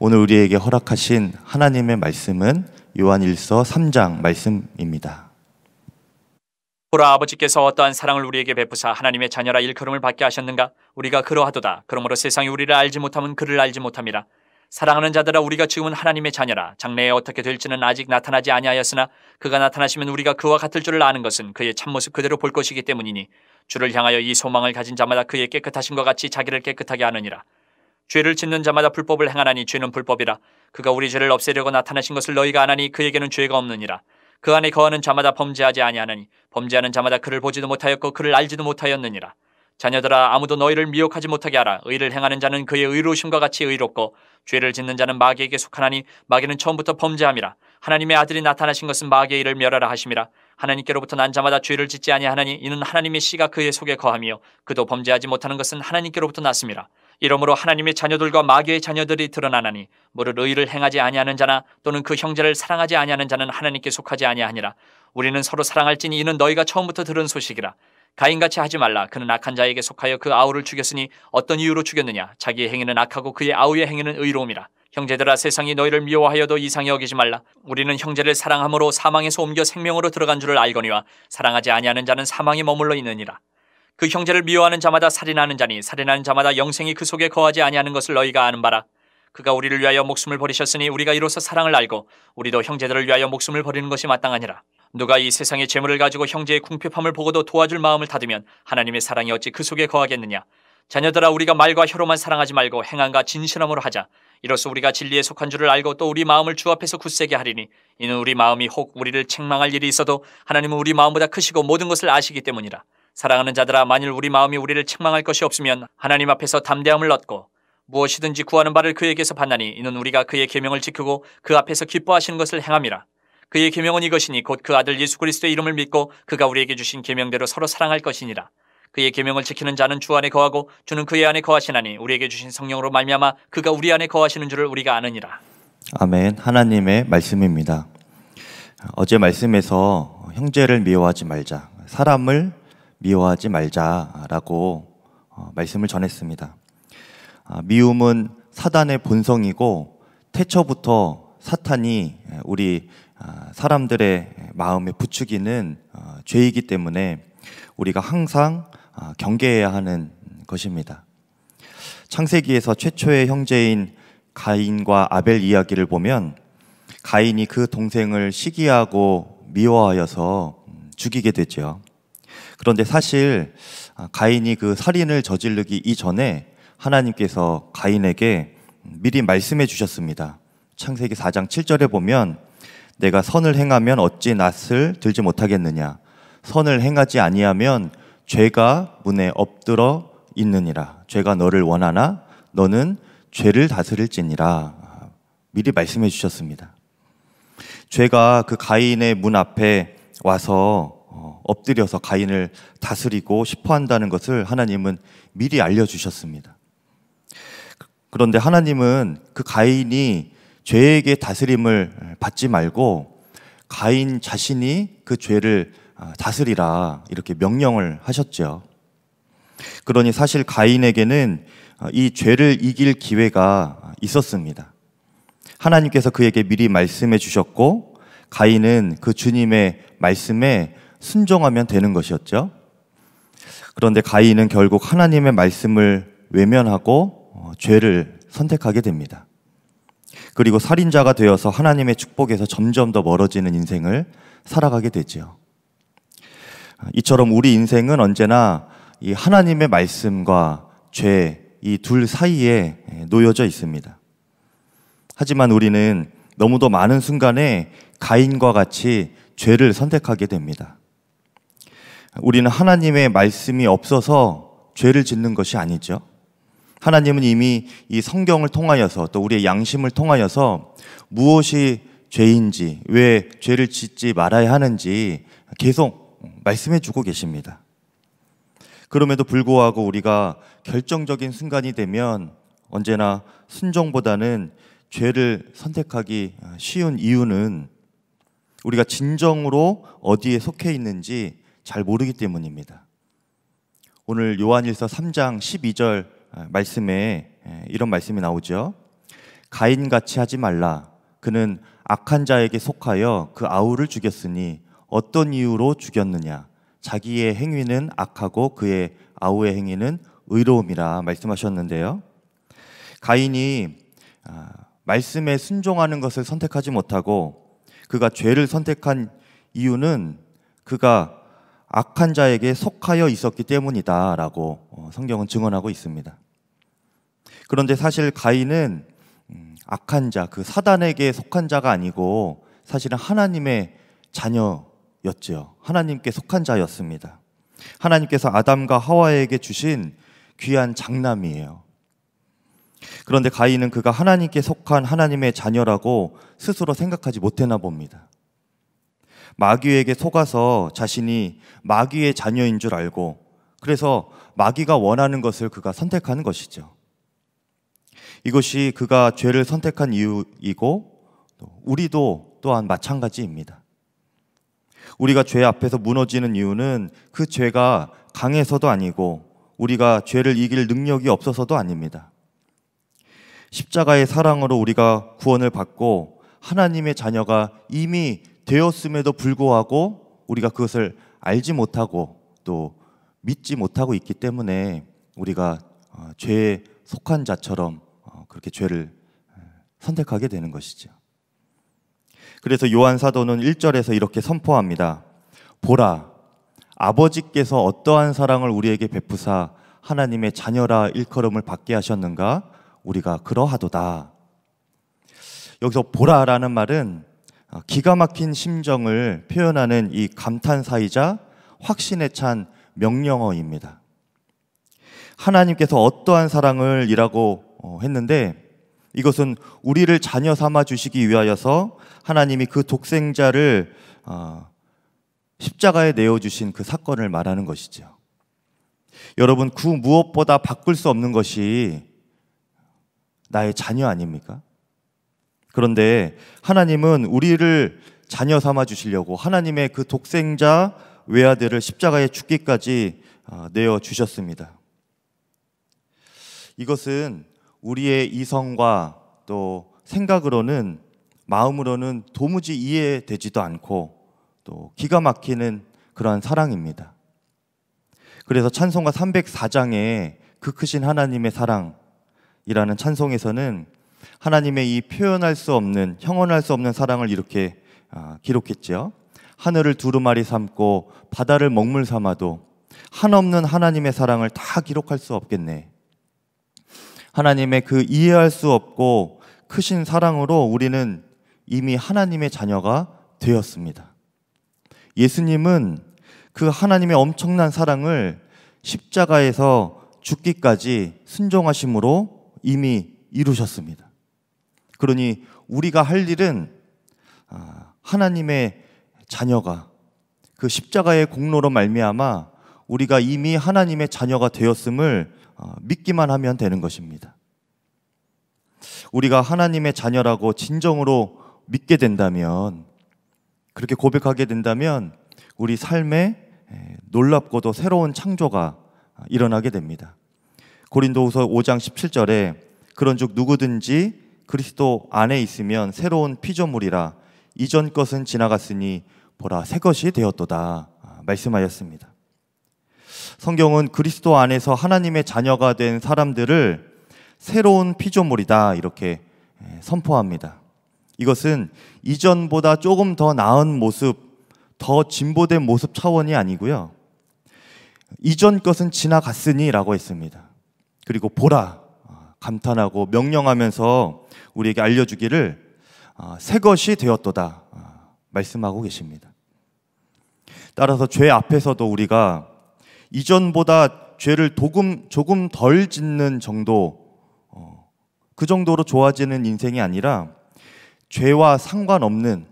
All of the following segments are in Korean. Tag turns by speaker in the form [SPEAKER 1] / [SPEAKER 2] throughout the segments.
[SPEAKER 1] 오늘 우리에게 허락하신 하나님의 말씀은 요한일서 3장 말씀입니다.
[SPEAKER 2] 보라 아버지께서 어떠한 사랑을 우리에게 베푸사 하나님의 자녀라 일컬음을 받게 하셨는가 우리가 그러하도다 그러므로 세상이 우리를 알지 못함은 그를 알지 못함이라 사랑하는 자들아 우리가 지금은 하나님의 자녀라 장래에 어떻게 될지는 아직 나타나지 아니하였으나 그가 나타나시면 우리가 그와 같을 줄을 아는 것은 그의 참모습 그대로 볼 것이기 때문이니 주를 향하여 이 소망을 가진 자마다 그의 깨끗하신 것 같이 자기를 깨끗하게 하느니라 죄를 짓는 자마다 불법을 행하나니 죄는 불법이라 그가 우리 죄를 없애려고 나타나신 것을 너희가 아나니 그에게는 죄가 없느니라 그 안에 거하는 자마다 범죄하지 아니하나니 범죄하는 자마다 그를 보지도 못하였고 그를 알지도 못하였느니라 자녀들아 아무도 너희를 미혹하지 못하게 하라 의를 행하는 자는 그의 의로우심과 같이 의롭고 죄를 짓는 자는 마귀에게 속하나니 마귀는 처음부터 범죄함이라 하나님의 아들이 나타나신 것은 마귀의 일을 멸하라 하심이라 하나님께로부터 난 자마다 죄를 짓지 아니하나니 이는 하나님의 씨가 그의 속에 거하며 그도 범죄하지 못하는 것은 하나님께로부터 났음이라 이러므로 하나님의 자녀들과 마귀의 자녀들이 드러나나니 무릇 의를 행하지 아니하는 자나 또는 그 형제를 사랑하지 아니하는 자는 하나님께 속하지 아니하니라 우리는 서로 사랑할지니 이는 너희가 처음부터 들은 소식이라 가인같이 하지 말라 그는 악한 자에게 속하여 그 아우를 죽였으니 어떤 이유로 죽였느냐 자기의 행위는 악하고 그의 아우의 행위는 의로움이라 형제들아 세상이 너희를 미워하여도 이상히 여기지 말라 우리는 형제를 사랑함으로 사망에서 옮겨 생명으로 들어간 줄을 알거니와 사랑하지 아니하는 자는 사망에 머물러 있느니라 그 형제를 미워하는 자마다 살인하는 자니 살인하는 자마다 영생이 그 속에 거하지 아니하는 것을 너희가 아는 바라. 그가 우리를 위하여 목숨을 버리셨으니 우리가 이로써 사랑을 알고 우리도 형제들을 위하여 목숨을 버리는 것이 마땅하니라. 누가 이 세상의 재물을 가지고 형제의 궁핍함을 보고도 도와줄 마음을 닫으면 하나님의 사랑이 어찌 그 속에 거하겠느냐. 자녀들아 우리가 말과 혀로만 사랑하지 말고 행함과 진실함으로 하자. 이로써 우리가 진리에 속한 줄을 알고 또 우리 마음을 주 앞에서 굳세게 하리니 이는 우리 마음이 혹 우리를 책망할 일이 있어도 하나님은 우리 마음보다 크시고 모든 것을 아시기 때문이라. 사랑하는 자들아 만일 우리 마음이 우리를 책망할 것이 없으면 하나님 앞에서 담대함을 얻고 무엇이든지 구하는 바를 그에게서 받나니 이는 우리가 그의 계명을 지키고 그 앞에서 기뻐하시는 것을 행함이라 그의 계명은 이것이니 곧 그 아들 예수 그리스도의 이름을 믿고 그가 우리에게 주신 계명대로 서로 사랑할 것이니라 그의 계명을 지키는 자는 주 안에 거하고 주는 그의 안에 거하시나니 우리에게 주신 성령으로 말미암아 그가 우리 안에 거하시는 줄을 우리가 아느니라
[SPEAKER 1] 아멘 하나님의 말씀입니다 어제 말씀에서 형제를 미워하지 말자 사람을 미워하지 말자라고 어, 말씀을 전했습니다. 아, 미움은 사단의 본성이고 태초부터 사탄이 예, 우리 아, 사람들의 마음에 부추기는 어, 죄이기 때문에 우리가 항상 아, 경계해야 하는 것입니다. 창세기에서 최초의 형제인 가인과 아벨 이야기를 보면 가인이 그 동생을 시기하고 미워하여서 음, 죽이게 되죠. 그런데 사실 아, 가인이 그 살인을 저지르기 이전에 하나님께서 가인에게 미리 말씀해 주셨습니다. 창세기 4장 7절에 보면 내가 선을 행하면 어찌 낯을 들지 못하겠느냐 선을 행하지 아니하면 죄가 문에 엎드러 있느니라 죄가 너를 원하나 너는 죄를 다스릴지니라 미리 말씀해 주셨습니다. 죄가 그 가인의 문 앞에 와서 엎드려서 가인을 다스리고 싶어 한다는 것을 하나님은 미리 알려주셨습니다. 그런데 하나님은 그 가인이 죄에게 다스림을 받지 말고 가인 자신이 그 죄를 아, 다스리라 이렇게 명령을 하셨죠. 그러니 사실 가인에게는 아, 이 죄를 이길 기회가 있었습니다. 하나님께서 그에게 미리 말씀해 주셨고 가인은 그 주님의 말씀에 순종하면 되는 것이었죠. 그런데 가인은 결국 하나님의 말씀을 외면하고 어, 죄를 선택하게 됩니다. 그리고 살인자가 되어서 하나님의 축복에서 점점 더 멀어지는 인생을 살아가게 되지요. 이처럼 우리 인생은 언제나 이 하나님의 말씀과 죄 이 둘 사이에 놓여져 있습니다. 하지만 우리는 너무도 많은 순간에 가인과 같이 죄를 선택하게 됩니다. 우리는 하나님의 말씀이 없어서 죄를 짓는 것이 아니죠. 하나님은 이미 이 성경을 통하여서 또 우리의 양심을 통하여서 무엇이 죄인지, 왜 죄를 짓지 말아야 하는지 계속 말씀해 주고 계십니다. 그럼에도 불구하고 우리가 결정적인 순간이 되면 언제나 순종보다는 죄를 선택하기 쉬운 이유는 우리가 진정으로 어디에 속해 있는지 잘 모르기 때문입니다. 오늘 요한일서 3장 12절 아, 말씀에 이런 말씀이 나오죠. 가인 같이 하지 말라. 그는 악한 자에게 속하여 그 아우를 죽였으니 어떤 이유로 죽였느냐? 자기의 행위는 악하고 그의 아우의 행위는 의로움이라 말씀하셨는데요. 가인이 아, 말씀에 순종하는 것을 선택하지 못하고 그가 죄를 선택한 이유는 그가 악한 자에게 속하여 있었기 때문이다라고 어, 성경은 증언하고 있습니다. 그런데 사실 가인은 음, 악한 자, 그 사단에게 속한 자가 아니고 사실은 하나님의 자녀였지 하나님께 속한 자였습니다. 하나님께서 아담과 하와에게 주신 귀한 장남이에요. 그런데 가인은 그가 하나님께 속한 하나님의 자녀라고 스스로 생각하지 못했나 봅니다. 마귀에게 속아서 자신이 마귀의 자녀인 줄 알고 그래서 마귀가 원하는 것을 그가 선택하는 것이죠. 이것이 그가 죄를 선택한 이유이고 우리도 또한 마찬가지입니다. 우리가 죄 앞에서 무너지는 이유는 그 죄가 강해서도 아니고 우리가 죄를 이길 능력이 없어서도 아닙니다. 십자가의 사랑으로 우리가 구원을 받고 하나님의 자녀가 이미 되었음에도 불구하고 우리가 그것을 알지 못하고 또 믿지 못하고 있기 때문에 우리가 어, 죄에 속한 자처럼 어, 그렇게 죄를 어, 선택하게 되는 것이죠. 그래서 요한 사도는 1절에서 이렇게 선포합니다. 보라, 아버지께서 어떠한 사랑을 우리에게 베푸사 하나님의 자녀라 일컬음을 받게 하셨는가? 우리가 그러하도다. 여기서 보라라는 말은 어, 기가 막힌 심정을 표현하는 이 감탄사이자 확신에 찬 명령어입니다. 하나님께서 어떠한 사랑을 이라고 어, 했는데 이것은 우리를 자녀 삼아 주시기 위하여서 하나님이 그 독생자를 어, 십자가에 내어 주신 그 사건을 말하는 것이죠. 여러분 그 무엇보다 바꿀 수 없는 것이 나의 자녀 아닙니까? 그런데 하나님은 우리를 자녀 삼아 주시려고 하나님의 그 독생자 외아들을 십자가에 죽기까지 어, 내어 주셨습니다. 이것은 우리의 이성과 또 생각으로는 마음으로는 도무지 이해되지도 않고 또 기가 막히는 그러한 사랑입니다. 그래서 찬송가 304장에 그 크신 하나님의 사랑이라는 찬송에서는 하나님의 이 표현할 수 없는 형언할 수 없는 사랑을 이렇게 아, 기록했지요. 하늘을 두루마리 삼고 바다를 먹물 삼아도 한없는 하나님의 사랑을 다 기록할 수 없겠네. 하나님의 그 이해할 수 없고 크신 사랑으로 우리는 이미 하나님의 자녀가 되었습니다. 예수님은 그 하나님의 엄청난 사랑을 십자가에서 죽기까지 순종하심으로 이미 이루셨습니다. 그러니 우리가 할 일은 아, 하나님의 자녀가 그 십자가의 공로로 말미암아 우리가 이미 하나님의 자녀가 되었음을 어, 믿기만 하면 되는 것입니다. 우리가 하나님의 자녀라고 진정으로 믿게 된다면 그렇게 고백하게 된다면 우리 삶에 놀랍고도 새로운 창조가 아, 일어나게 됩니다. 고린도후서 5장 17절에 그런즉 누구든지 그리스도 안에 있으면 새로운 피조물이라 이전 것은 지나갔으니 보라 새 것이 되었도다 아, 말씀하였습니다. 성경은 그리스도 안에서 하나님의 자녀가 된 사람들을 새로운 피조물이다 이렇게 선포합니다. 이것은 이전보다 조금 더 나은 모습, 더 진보된 모습 차원이 아니고요. 이전 것은 지나갔으니라고 했습니다. 그리고 보라 아, 감탄하고 명령하면서 우리에게 알려주기를 어, 새 것이 되었도다 어, 말씀하고 계십니다. 따라서 죄 앞에서도 우리가 이전보다 죄를 조금 조금 덜 짓는 정도 어, 그 정도로 좋아지는 인생이 아니라 죄와 상관없는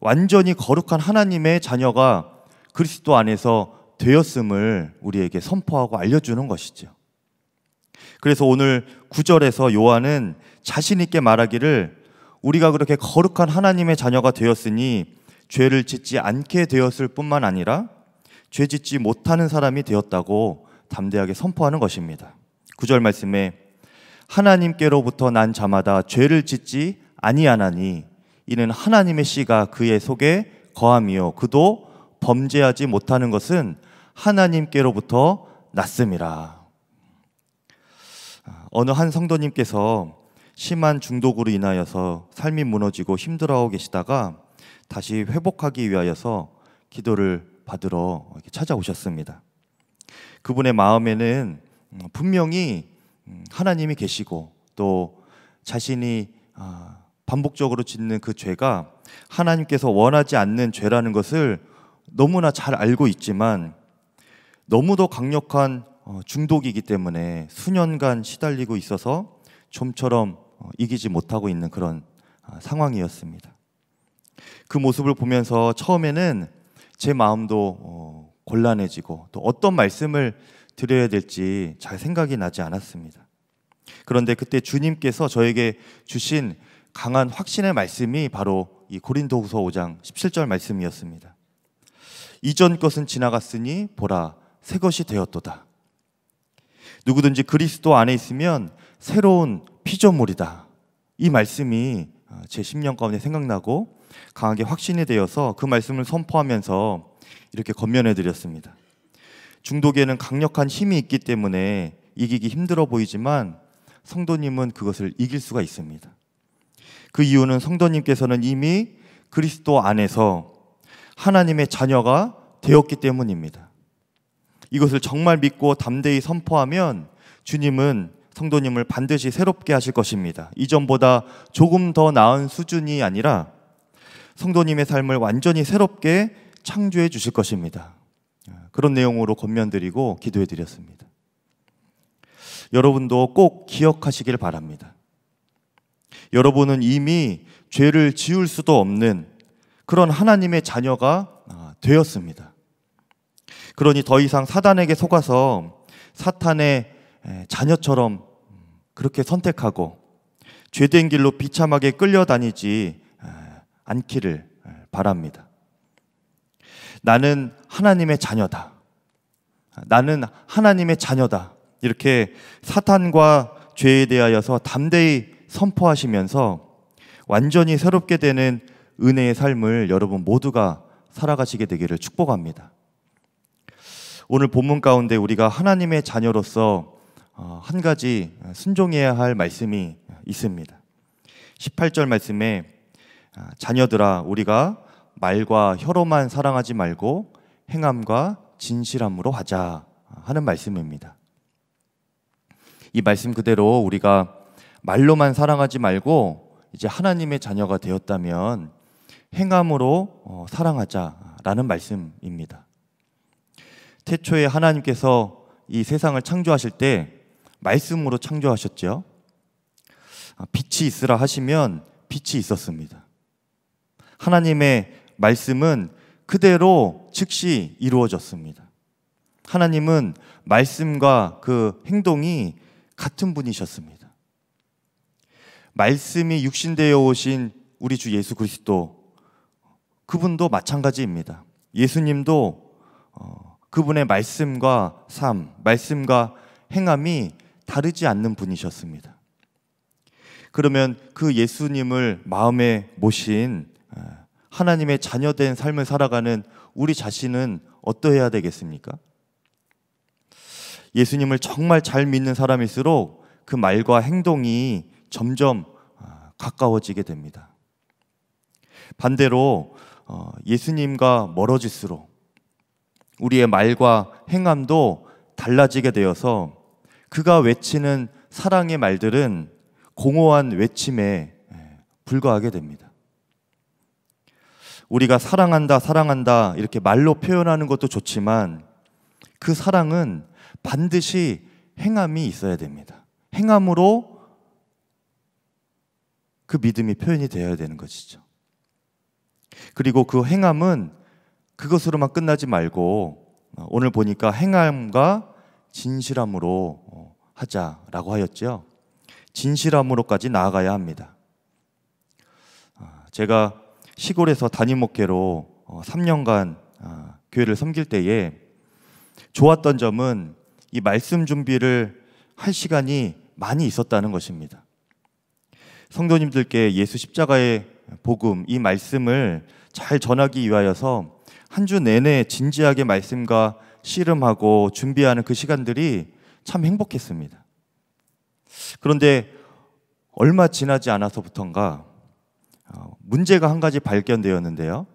[SPEAKER 1] 완전히 거룩한 하나님의 자녀가 그리스도 안에서 되었음을 우리에게 선포하고 알려주는 것이죠. 그래서 오늘 9절에서 요한은 자신 있게 말하기를 우리가 그렇게 거룩한 하나님의 자녀가 되었으니 죄를 짓지 않게 되었을 뿐만 아니라 죄 짓지 못하는 사람이 되었다고 담대하게 선포하는 것입니다. 구절 말씀에 하나님께로부터 난 자마다 죄를 짓지 아니하나니 이는 하나님의 씨가 그의 속에 거함이요 그도 범죄하지 못하는 것은 하나님께로부터 났음이라. 아, 어느 한 성도님께서 심한 중독으로 인하여서 삶이 무너지고 힘들어하고 계시다가 다시 회복하기 위하여서 기도를 받으러 찾아오셨습니다. 그분의 마음에는 음, 분명히 음, 하나님이 계시고 또 자신이 아, 반복적으로 짓는 그 죄가 하나님께서 원하지 않는 죄라는 것을 너무나 잘 알고 있지만 너무도 강력한 어, 중독이기 때문에 수년간 시달리고 있어서 좀처럼 어, 이기지 못하고 있는 그런 아, 상황이었습니다. 그 모습을 보면서 처음에는 제 마음도 어, 곤란해지고 또 어떤 말씀을 드려야 될지 잘 생각이 나지 않았습니다. 그런데 그때 주님께서 저에게 주신 강한 확신의 말씀이 바로 이 고린도후서 5장 17절 말씀이었습니다. 이전 것은 지나갔으니 보라 새 것이 되었도다. 누구든지 그리스도 안에 있으면 새로운 피조물이다. 이 말씀이 어, 제 10년 가운데 생각나고 강하게 확신이 되어서 그 말씀을 선포하면서 이렇게 건면해 드렸습니다. 중독에는 강력한 힘이 있기 때문에 이기기 힘들어 보이지만 성도님은 그것을 이길 수가 있습니다. 그 이유는 성도님께서는 이미 그리스도 안에서 하나님의 자녀가 되었기 때문입니다. 이것을 정말 믿고 담대히 선포하면 주님은 성도님을 반드시 새롭게 하실 것입니다. 이전보다 조금 더 나은 수준이 아니라 성도님의 삶을 완전히 새롭게 창조해 주실 것입니다. 그런 내용으로 건면드리고 기도해 드렸습니다. 여러분도 꼭 기억하시길 바랍니다. 여러분은 이미 죄를 지울 수도 없는 그런 하나님의 자녀가 아, 되었습니다. 그러니 더 이상 사단에게 속아서 사탄의 예, 자녀처럼 그렇게 선택하고 죄된 길로 비참하게 끌려다니지 예, 않기를 예, 바랍니다. 나는 하나님의 자녀다. 나는 하나님의 자녀다. 이렇게 사탄과 죄에 대하여서 담대히 선포하시면서 완전히 새롭게 되는 은혜의 삶을 여러분 모두가 살아가시게 되기를 축복합니다. 오늘 본문 가운데 우리가 하나님의 자녀로서 어, 한 가지 순종해야 할 말씀이 있습니다. 18절 말씀에 아, 자녀들아 우리가 말과 혀로만 사랑하지 말고 행함과 진실함으로 하자 하는 말씀입니다. 이 말씀 그대로 우리가 말로만 사랑하지 말고 이제 하나님의 자녀가 되었다면 행함으로 어, 사랑하자라는 말씀입니다. 태초에 하나님께서 이 세상을 창조하실 때 말씀으로 창조하셨죠. 아, 빛이 있으라 하시면 빛이 있었습니다. 하나님의 말씀은 그대로 즉시 이루어졌습니다. 하나님은 말씀과 그 행동이 같은 분이셨습니다. 말씀이 육신되어 오신 우리 주 예수 그리스도 그분도 마찬가지입니다. 예수님도 어, 그분의 말씀과 삶, 말씀과 행함이 다르지 않는 분이셨습니다. 그러면 그 예수님을 마음에 모신 아, 하나님의 자녀된 삶을 살아가는 우리 자신은 어떠해야 되겠습니까? 예수님을 정말 잘 믿는 사람일수록 그 말과 행동이 점점 아, 가까워지게 됩니다. 반대로 어, 예수님과 멀어질수록 우리의 말과 행함도 달라지게 되어서 그가 외치는 사랑의 말들은 공허한 외침에 예, 불과하게 됩니다. 우리가 사랑한다, 사랑한다 이렇게 말로 표현하는 것도 좋지만 그 사랑은 반드시 행함이 있어야 됩니다. 행함으로 그 믿음이 표현이 되어야 되는 것이죠. 그리고 그 행함은 그것으로만 끝나지 말고 어, 오늘 보니까 행함과 진실함으로 하자라고 하였지요. 진실함으로까지 나아가야 합니다. 아, 제가 시골에서 단임 목회로 3년간 어, 아, 교회를 섬길 때에 좋았던 점은 이 말씀 준비를 할 시간이 많이 있었다는 것입니다. 성도님들께 예수 십자가의 복음, 이 말씀을 잘 전하기 위하여서 한 주 내내 진지하게 말씀과 씨름하고 준비하는 그 시간들이 참 행복했습니다. 그런데 얼마 지나지 않아서부턴가 어, 문제가 한 가지 발견되었는데요.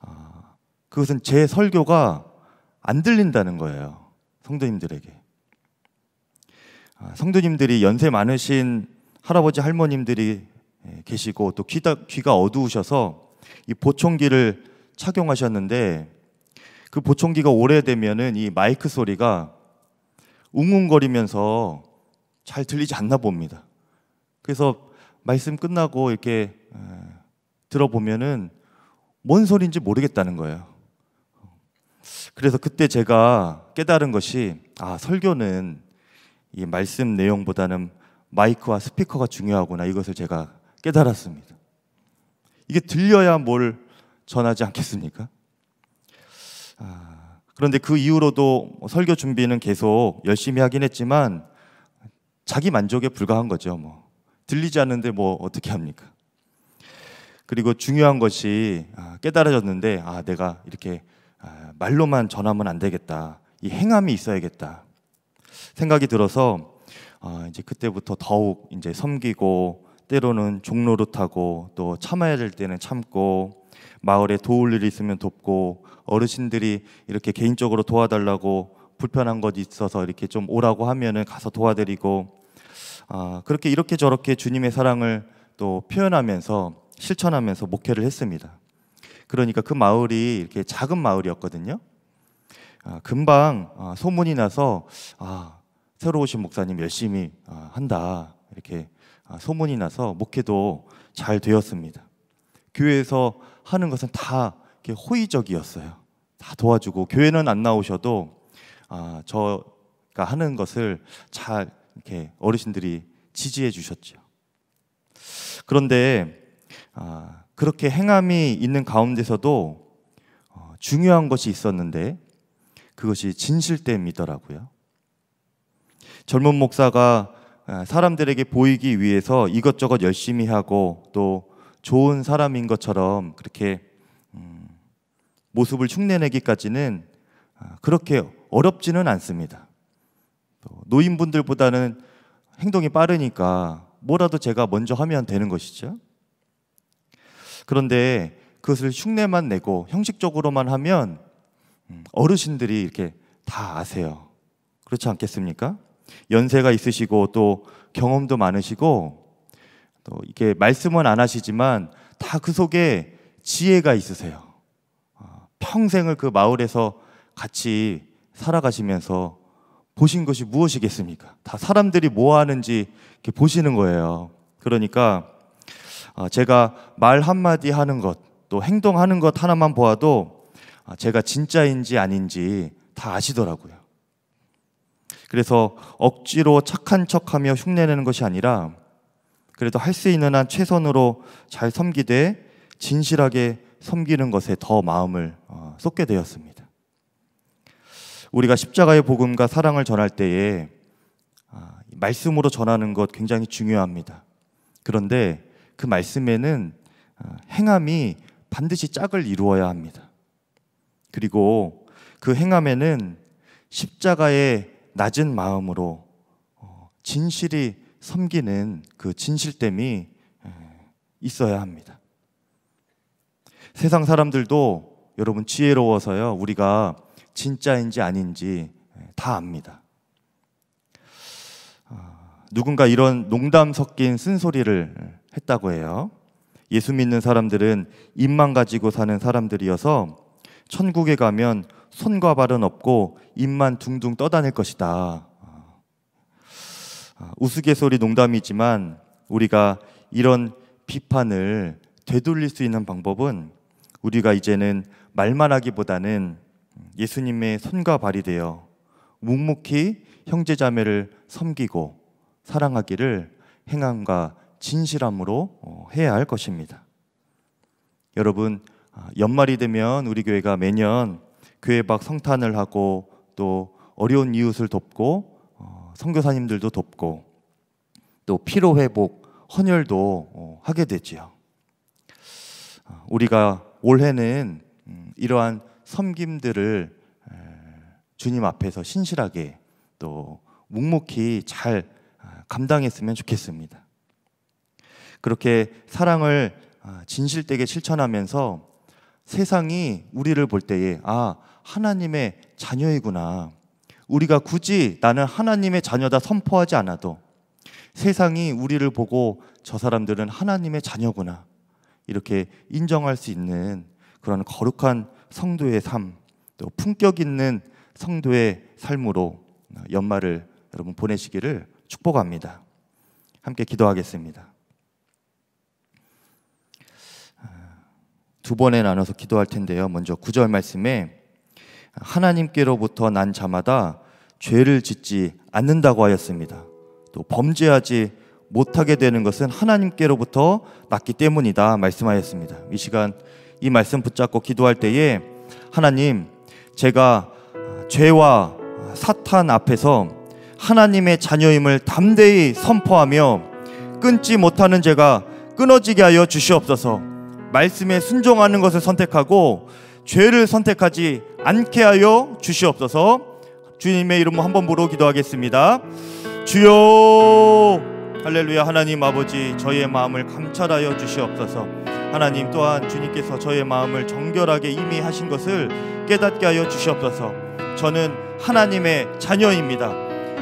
[SPEAKER 1] 어, 그것은 제 설교가 안 들린다는 거예요. 성도님들에게. 어, 성도님들이 연세 많으신 할아버지 할머님들이 예, 계시고 또 귀다, 귀가 어두우셔서 이 보청기를 착용하셨는데 그 보청기가 오래되면은 이 마이크 소리가 웅웅거리면서 잘 들리지 않나 봅니다. 그래서 말씀 끝나고 이렇게 들어보면은 뭔 소리인지 모르겠다는 거예요. 그래서 그때 제가 깨달은 것이 아 설교는 이 말씀 내용보다는 마이크와 스피커가 중요하구나 이것을 제가 깨달았습니다. 이게 들려야 뭘 전하지 않겠습니까? 아, 그런데 그 이후로도 뭐 설교 준비는 계속 열심히 하긴 했지만 자기 만족에 불과한 거죠. 뭐 들리지 않는데 뭐 어떻게 합니까? 그리고 중요한 것이 아, 깨달아졌는데 아 내가 이렇게 아, 말로만 전하면 안 되겠다. 이 행함이 있어야겠다 생각이 들어서 아, 이제 그때부터 더욱 이제 섬기고 때로는 종로로타고또 참아야 될 때는 참고 마을에 도울 일이 있으면 돕고 어르신들이 이렇게 개인적으로 도와달라고 불편한 것 있어서 이렇게 좀 오라고 하면은 가서 도와드리고 아, 그렇게 이렇게 저렇게 주님의 사랑을 또 표현하면서 실천하면서 목회를 했습니다. 그러니까 그 마을이 이렇게 작은 마을이었거든요. 아, 금방 아, 소문이 나서 아, 새로 오신 목사님 열심히 아, 한다 이렇게 아, 소문이 나서 목회도 잘 되었습니다. 교회에서 하는 것은 다 호의적이었어요. 다 도와주고 교회는 안 나오셔도 아, 저가 하는 것을 잘 이렇게 어르신들이 지지해 주셨죠. 그런데 아, 그렇게 행함이 있는 가운데서도 어, 중요한 것이 있었는데 그것이 진실됨이더라고요. 젊은 목사가 예, 사람들에게 보이기 위해서 이것저것 열심히 하고 또 좋은 사람인 것처럼 그렇게 음, 모습을 흉내내기까지는 아, 그렇게 어렵지는 않습니다. 노인분들보다는 행동이 빠르니까 뭐라도 제가 먼저 하면 되는 것이죠. 그런데 그것을 흉내만 내고 형식적으로만 하면 음, 어르신들이 이렇게 다 아세요. 그렇지 않겠습니까? 연세가 있으시고 또 경험도 많으시고 또 이게 렇 말씀은 안 하시지만 다 그 속에 지혜가 있으세요. 아, 평생을 그 마을에서 같이 살아가시면서 보신 것이 무엇이겠습니까? 다 사람들이 뭐 하는지 이렇게 보시는 거예요. 그러니까 아, 제가 말 한마디 하는 것, 또 행동하는 것 하나만 보아도 아, 제가 진짜인지 아닌지 다 아시더라고요. 그래서 억지로 착한 척하며 흉내내는 것이 아니라 그래도 할 수 있는 한 최선으로 잘 섬기되 진실하게 섬기는 것에 더 마음을 어, 쏟게 되었습니다. 우리가 십자가의 복음과 사랑을 전할 때에 아, 말씀으로 전하는 것 굉장히 중요합니다. 그런데 그 말씀에는 아, 행함이 반드시 짝을 이루어야 합니다. 그리고 그 행함에는 십자가의 낮은 마음으로 어, 진실이 섬기는 그 진실됨이 어, 있어야 합니다. 세상 사람들도 여러분 지혜로워서요, 우리가 진짜인지 아닌지 예, 다 압니다. 아, 누군가 이런 농담 섞인 쓴소리를 했다고 해요. 예수 믿는 사람들은 입만 가지고 사는 사람들이어서 천국에 가면 손과 발은 없고 입만 둥둥 떠다닐 것이다. 아, 우스갯소리 농담이지만 우리가 이런 비판을 되돌릴 수 있는 방법은 우리가 이제는 말만 하기보다는 예수님의 손과 발이 되어 묵묵히 형제자매를 섬기고 사랑하기를 행함과 진실함으로 어, 해야 할 것입니다. 여러분 아, 연말이 되면 우리 교회가 매년 교회 밖 성탄을 하고 또 어려운 이웃을 돕고 어, 선교사님들도 돕고 또 피로 회복 헌혈도 어, 하게 되지요. 어, 우리가 올해는 음, 이러한 섬김들을 주님 앞에서 신실하게 또 묵묵히 잘 아, 감당했으면 좋겠습니다. 그렇게 사랑을 아, 진실되게 실천하면서 세상이 우리를 볼 때에 아 하나님의 자녀이구나. 우리가 굳이 나는 하나님의 자녀다 선포하지 않아도 세상이 우리를 보고 저 사람들은 하나님의 자녀구나. 이렇게 인정할 수 있는 그런 거룩한 성도의 삶, 또 품격 있는 성도의 삶으로 연말을 여러분 보내시기를 축복합니다. 함께 기도하겠습니다. 두 번에 나눠서 기도할 텐데요. 먼저 구절 말씀에 하나님께로부터 난 자마다 죄를 짓지 않는다고 하였습니다. 또 범죄하지 못하게 되는 것은 하나님께로부터 났기 때문이다 말씀하였습니다. 이 시간 이 말씀 붙잡고 기도할 때에 하나님 제가 죄와 사탄 앞에서 하나님의 자녀임을 담대히 선포하며 끊지 못하는 제가 끊어지게 하여 주시옵소서. 말씀에 순종하는 것을 선택하고 죄를 선택하지 않게 하여 주시옵소서. 주님의 이름으 한번 보러 기도하겠습니다. 주여 할렐루야 하나님 아버지 저희의 마음을 감찰하여 주시옵소서. 하나님 또한 주님께서 저의 마음을 정결하게 이미 하신 것을 깨닫게 하여 주시옵소서. 저는 하나님의 자녀입니다.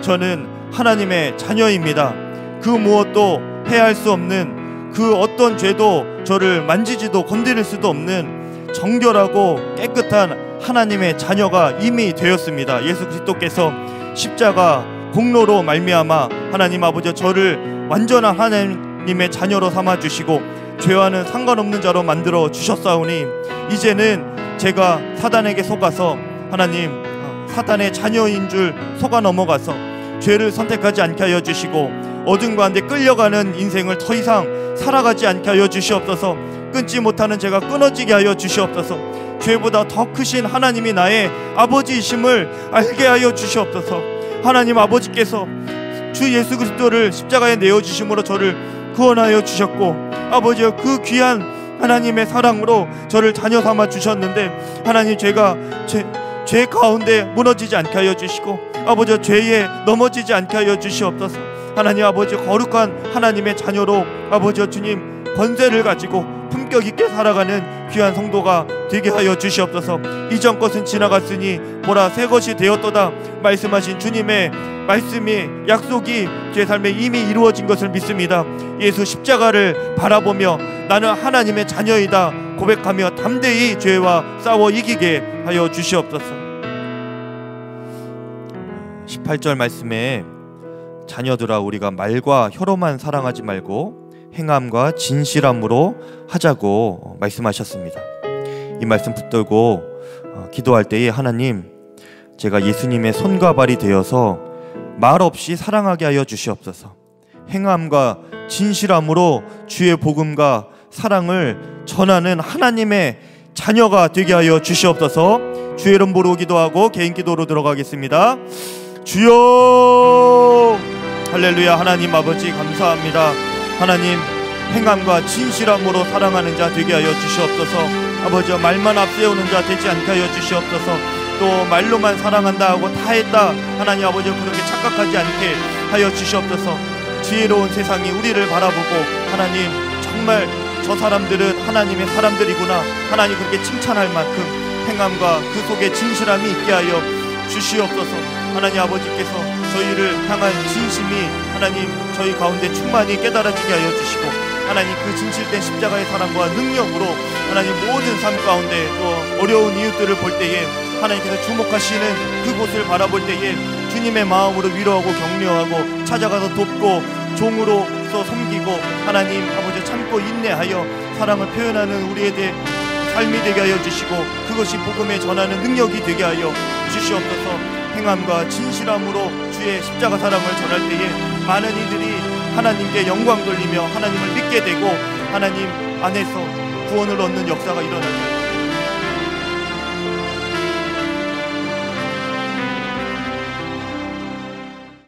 [SPEAKER 1] 저는 하나님의 자녀입니다. 그 무엇도 해할 수 없는 그 어떤 죄도 저를 만지지도 건드릴 수도 없는 정결하고 깨끗한 하나님의 자녀가 이미 되었습니다. 예수 그리스도께서 십자가 공로로 말미암아 하나님 아버지 저를 완전한 하나님의 자녀로 삼아 주시고 죄와는 상관없는 자로 만들어 주셨사오니 이제는 제가 사단에게 속아서 하나님 사단의 자녀인 줄 속아 넘어가서 죄를 선택하지 않게 하여 주시고 어둠 가운데 끌려가는 인생을 더 이상 살아가지 않게 하여 주시옵소서 끊지 못하는 제가 끊어지게 하여 주시옵소서 죄보다 더 크신 하나님이 나의 아버지이심을 알게 하여 주시옵소서. 하나님 아버지께서 주 예수 그리스도를 십자가에 내어 주심으로 저를 구원하여 주셨고 아버지여 그 귀한 하나님의 사랑으로 저를 자녀 삼아 주셨는데 하나님 제가 제, 죄 가운데 무너지지 않게 하여 주시고 아버지 죄에 넘어지지 않게 하여 주시옵소서 하나님 아버지 거룩한 하나님의 자녀로 아버지 주님 권세를 가지고 품격 있게 살아가는 귀한 성도가 되게 하여 주시옵소서 이전 것은 지나갔으니 보라 새 것이 되었도다 말씀하신 주님의 말씀이 약속이 제 삶에 이미 이루어진 것을 믿습니다 예수 십자가를 바라보며 나는 하나님의 자녀이다 고백하며 담대히 죄와 싸워 이기게 하여 주시옵소서 18절 말씀에 자녀들아 우리가 말과 혀로만 사랑하지 말고 행함과 진실함으로 하자고 말씀하셨습니다. 이 말씀 붙들고 어, 기도할 때에 하나님 제가 예수님의 손과 발이 되어서 말 없이 사랑하게 하여 주시옵소서. 행함과 진실함으로 주의 복음과 사랑을 전하는 하나님의 자녀가 되게 하여 주시옵소서. 주의 이름으로 기도하고 개인 기도로 들어가겠습니다. 주여 할렐루야 하나님 아버지 감사합니다. 하나님 행함과 진실함으로 사랑하는 자 되게 하여 주시옵소서. 아버지여 말만 앞세우는 자 되지 않게 하여 주시옵소서 또 말로만 사랑한다 하고 다 했다 하나님 아버지여 그렇게 착각하지 않게 하여 주시옵소서 지혜로운 세상이 우리를 바라보고 하나님 정말 저 사람들은 하나님의 사람들이구나 하나님 그렇게 칭찬할 만큼 행함과 그 속에 진실함이 있게 하여 주시옵소서 하나님 아버지께서 저희를 향한 진심이 하나님 저희 가운데 충만히 깨달아지게 하여 주시고 하나님 그 진실된 십자가의 사랑과 능력으로 하나님 모든 삶 가운데 또 어려운 이웃들을 볼 때에 하나님께서 주목하시는 그곳을 바라볼 때에 주님의 마음으로 위로하고 격려하고 찾아가서 돕고 종으로 서 섬기고 하나님 아버지 참고 인내하여 사랑을 표현하는 우리에 대해 삶이 되게 하여 주시고 그것이 복음에 전하는 능력이 되게 하여 주시옵소서 행함과 진실함으로 주의 십자가 사랑을 전할 때에 많은 이들이 하나님께 영광 돌리며 하나님을 믿게 되고 하나님 안에서 구원을 얻는 역사가 일어납니다